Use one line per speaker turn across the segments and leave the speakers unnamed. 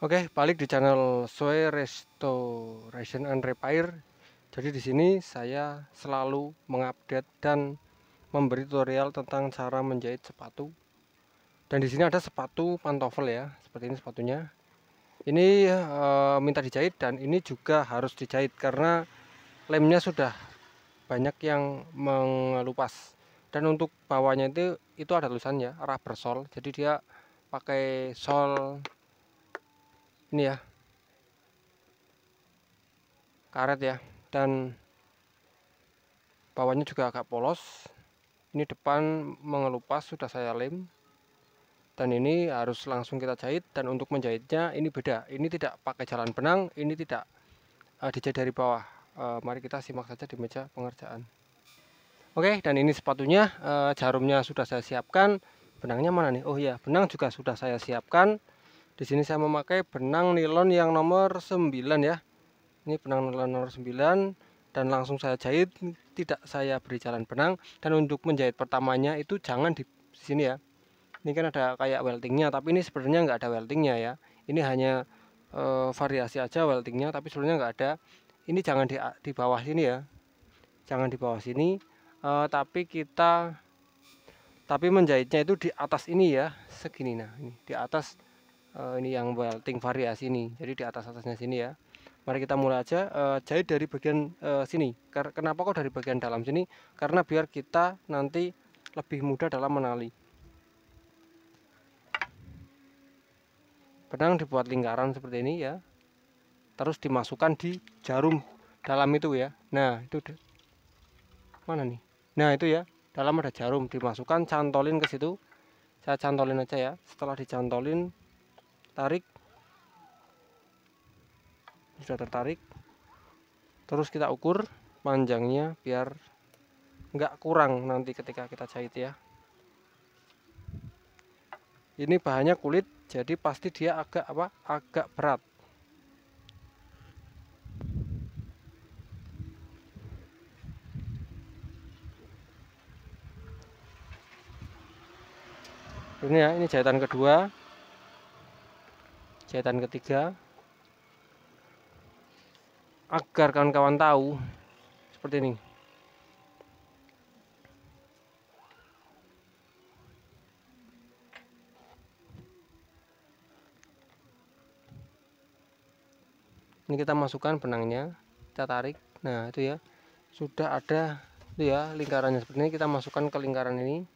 Oke, balik di channel Soe Restoration and Repair. Jadi di sini saya selalu mengupdate dan memberi tutorial tentang cara menjahit sepatu. Dan di sini ada sepatu pantofel ya, seperti ini sepatunya. Ini e, minta dijahit dan ini juga harus dijahit karena lemnya sudah banyak yang mengelupas. Dan untuk bawahnya itu itu ada tulisannya rubber sole. Jadi dia pakai sol ini ya karet ya dan bawahnya juga agak polos ini depan mengelupas sudah saya lem dan ini harus langsung kita jahit dan untuk menjahitnya ini beda ini tidak pakai jalan benang ini tidak uh, dijahit dari bawah uh, mari kita simak saja di meja pengerjaan oke dan ini sepatunya uh, jarumnya sudah saya siapkan benangnya mana nih oh iya benang juga sudah saya siapkan di sini saya memakai benang nilon yang nomor 9 ya ini benang nilon nomor 9 dan langsung saya jahit tidak saya beri jalan benang dan untuk menjahit pertamanya itu jangan di sini ya ini kan ada kayak weldingnya tapi ini sebenarnya nggak ada weldingnya ya ini hanya e, variasi aja weldingnya tapi sebenarnya nggak ada ini jangan di, di bawah sini ya jangan di bawah sini e, tapi kita tapi menjahitnya itu di atas ini ya segini nah ini di atas uh, ini yang welting variasi ini jadi di atas atasnya sini ya mari kita mulai aja uh, jahit dari bagian uh, sini kenapa kok dari bagian dalam sini karena biar kita nanti lebih mudah dalam menali benang dibuat lingkaran seperti ini ya terus dimasukkan di jarum dalam itu ya nah itu deh. mana nih nah itu ya dalam ada jarum dimasukkan cantolin ke situ saya cantolin aja ya setelah dicantolin tarik sudah tertarik terus kita ukur panjangnya biar nggak kurang nanti ketika kita jahit ya ini bahannya kulit jadi pasti dia agak apa agak berat ini ya ini jahitan kedua jahitan ketiga agar kawan-kawan tahu seperti ini ini kita masukkan benangnya kita tarik nah itu ya sudah ada itu ya lingkarannya seperti ini kita masukkan ke lingkaran ini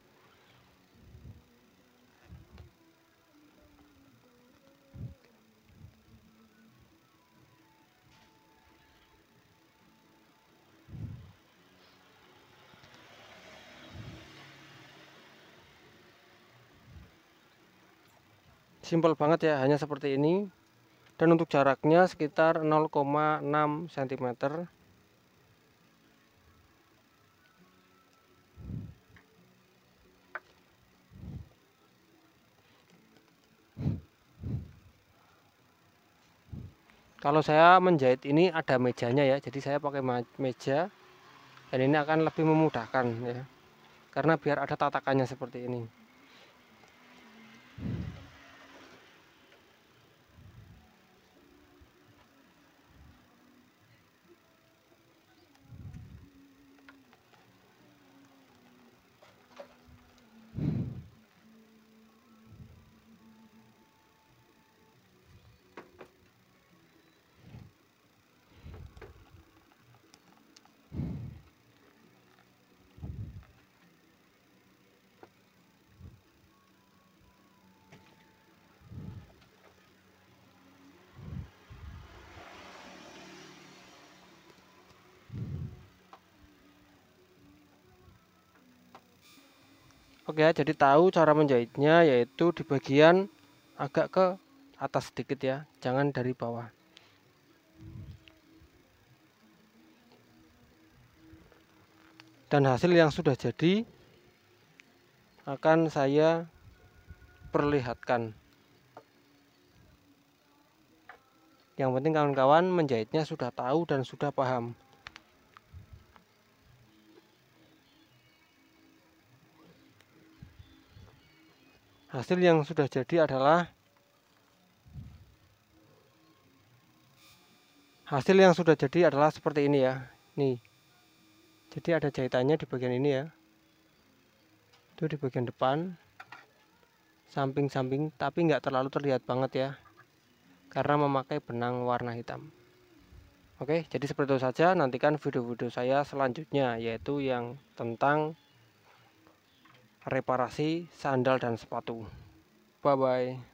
Simpel banget ya hanya seperti ini dan untuk jaraknya sekitar 0,6 cm kalau saya menjahit ini ada mejanya ya jadi saya pakai meja dan ini akan lebih memudahkan ya karena biar ada tatakannya seperti ini Oke, ya, jadi tahu cara menjahitnya yaitu di bagian agak ke atas sedikit ya, jangan dari bawah. Dan hasil yang sudah jadi akan saya perlihatkan. Yang penting kawan-kawan menjahitnya sudah tahu dan sudah paham. Hasil yang sudah jadi adalah hasil yang sudah jadi adalah seperti ini ya. Nih. Jadi ada jahitannya di bagian ini ya. Itu di bagian depan. Samping-samping tapi nggak terlalu terlihat banget ya. Karena memakai benang warna hitam. Oke, jadi seperti itu saja. Nantikan video-video saya selanjutnya yaitu yang tentang reparasi sandal dan sepatu. Bye bye.